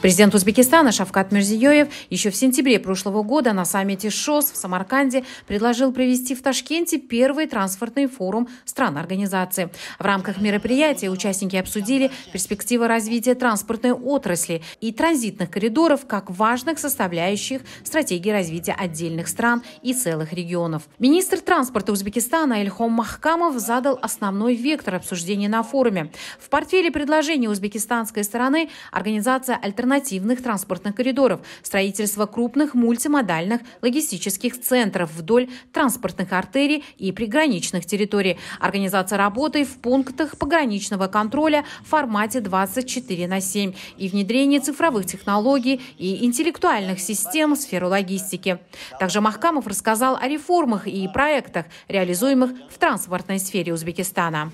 Президент Узбекистана Шавкат Мирзиёев еще в сентябре прошлого года на саммите ШОС в Самарканде предложил провести в Ташкенте первый транспортный форум стран организации. В рамках мероприятия участники обсудили перспективы развития транспортной отрасли и транзитных коридоров как важных составляющих стратегии развития отдельных стран и целых регионов. Министр транспорта Узбекистана Эльхом Махкамов задал основной вектор обсуждения на форуме. В портфеле предложений узбекистанской стороны организация альтернативных альтернативных транспортных коридоров, строительство крупных мультимодальных логистических центров вдоль транспортных артерий и приграничных территорий, организация работы в пунктах пограничного контроля в формате 24 на 7 и внедрение цифровых технологий и интеллектуальных систем в сферу логистики. Также Махкамов рассказал о реформах и проектах, реализуемых в транспортной сфере Узбекистана.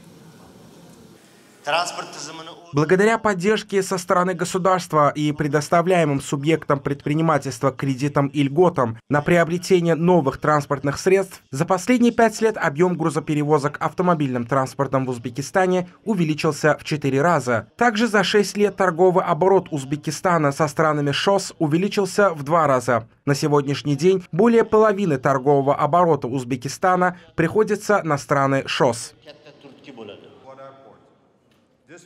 Благодаря поддержке со стороны государства и предоставляемым субъектам предпринимательства кредитам и льготам на приобретение новых транспортных средств, за последние пять лет объем грузоперевозок автомобильным транспортом в Узбекистане увеличился в четыре раза. Также за шесть лет торговый оборот Узбекистана со странами ШОС увеличился в два раза. На сегодняшний день более половины торгового оборота Узбекистана приходится на страны ШОС.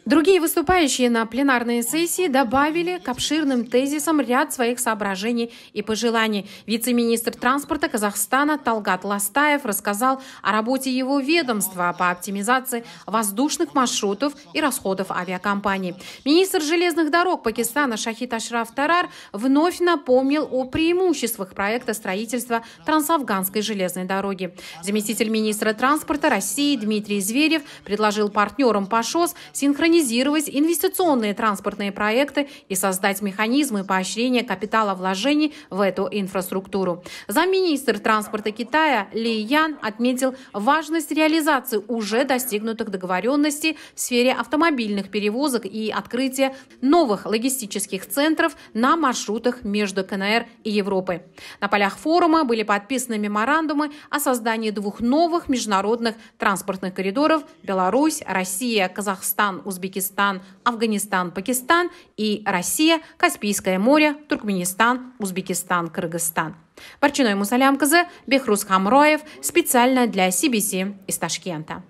Другие выступающие на пленарной сессии добавили к обширным тезисам ряд своих соображений и пожеланий. Вице-министр транспорта Казахстана Талгат Ластаев рассказал о работе его ведомства по оптимизации воздушных маршрутов и расходов авиакомпаний. Министр железных дорог Пакистана Шахид Ашраф Тарар вновь напомнил о преимуществах проекта строительства трансафганской железной дороги. Заместитель министра транспорта России Дмитрий Зверев предложил партнерам по ШОС синхронизировать синхронизировать инвестиционные транспортные проекты и создать механизмы поощрения капитала вложений в эту инфраструктуру. Замминистр транспорта Китая Ли Ян отметил важность реализации уже достигнутых договоренностей в сфере автомобильных перевозок и открытия новых логистических центров на маршрутах между КНР и Европой. На полях форума были подписаны меморандумы о создании двух новых международных транспортных коридоров Беларусь, Россия, Казахстан, Узбекистан, Афганистан, Пакистан и Россия, Каспийское море, Туркменистан, Узбекистан, Кыргызстан. Барчиной Мусалям Кызы, Бехрус Хамроев, специально для CBC из Ташкента.